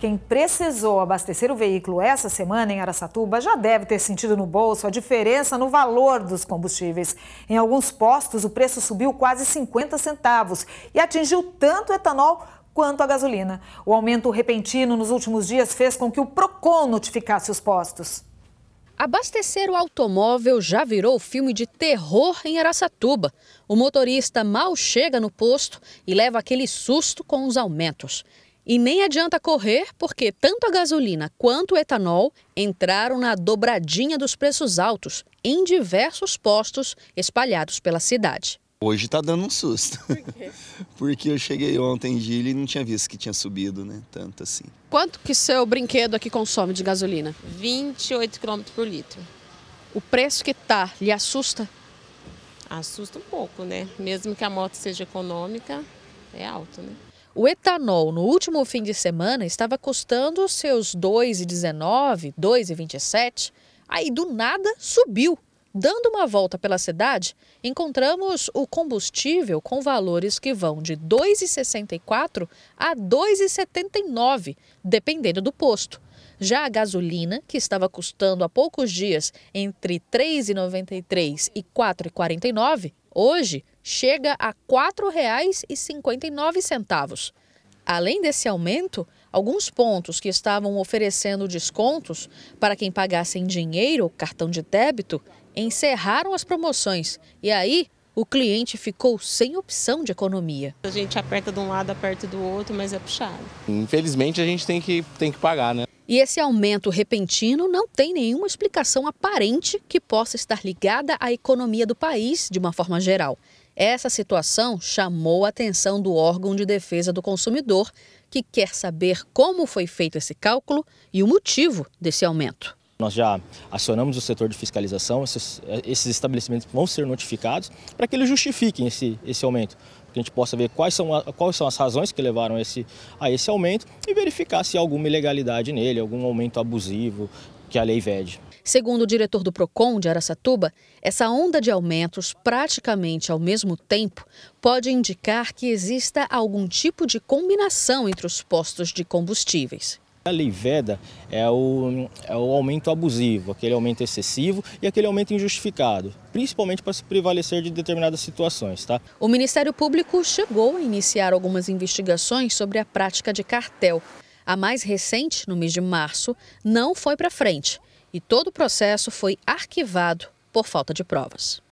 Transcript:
Quem precisou abastecer o veículo essa semana em Araçatuba já deve ter sentido no bolso a diferença no valor dos combustíveis. Em alguns postos, o preço subiu quase 50 centavos e atingiu tanto o etanol quanto a gasolina. O aumento repentino nos últimos dias fez com que o PROCON notificasse os postos. Abastecer o automóvel já virou filme de terror em Araçatuba. O motorista mal chega no posto e leva aquele susto com os aumentos. E nem adianta correr, porque tanto a gasolina quanto o etanol entraram na dobradinha dos preços altos em diversos postos espalhados pela cidade. Hoje está dando um susto. Por quê? Porque eu cheguei ontem em Gile e não tinha visto que tinha subido, né? Tanto assim. Quanto que seu brinquedo aqui consome de gasolina? 28 km por litro. O preço que tá lhe assusta? Assusta um pouco, né? Mesmo que a moto seja econômica, é alto, né? O etanol no último fim de semana estava custando seus 2,19, 2,27. Aí do nada subiu. Dando uma volta pela cidade, encontramos o combustível com valores que vão de 2,64 a 2,79, dependendo do posto. Já a gasolina, que estava custando há poucos dias entre 3,93 e 4,49, hoje chega a R$ 4,59. Além desse aumento, alguns pontos que estavam oferecendo descontos para quem pagasse em dinheiro ou cartão de débito encerraram as promoções e aí o cliente ficou sem opção de economia. A gente aperta de um lado, aperta do outro, mas é puxado. Infelizmente a gente tem que, tem que pagar, né? E esse aumento repentino não tem nenhuma explicação aparente que possa estar ligada à economia do país de uma forma geral. Essa situação chamou a atenção do órgão de defesa do consumidor, que quer saber como foi feito esse cálculo e o motivo desse aumento. Nós já acionamos o setor de fiscalização, esses, esses estabelecimentos vão ser notificados para que eles justifiquem esse, esse aumento, para que a gente possa ver quais são, a, quais são as razões que levaram esse, a esse aumento e verificar se há alguma ilegalidade nele, algum aumento abusivo que a lei vede. Segundo o diretor do PROCON de Aracatuba, essa onda de aumentos praticamente ao mesmo tempo pode indicar que exista algum tipo de combinação entre os postos de combustíveis. A lei veda é o, é o aumento abusivo, aquele aumento excessivo e aquele aumento injustificado, principalmente para se prevalecer de determinadas situações. Tá? O Ministério Público chegou a iniciar algumas investigações sobre a prática de cartel. A mais recente, no mês de março, não foi para frente e todo o processo foi arquivado por falta de provas.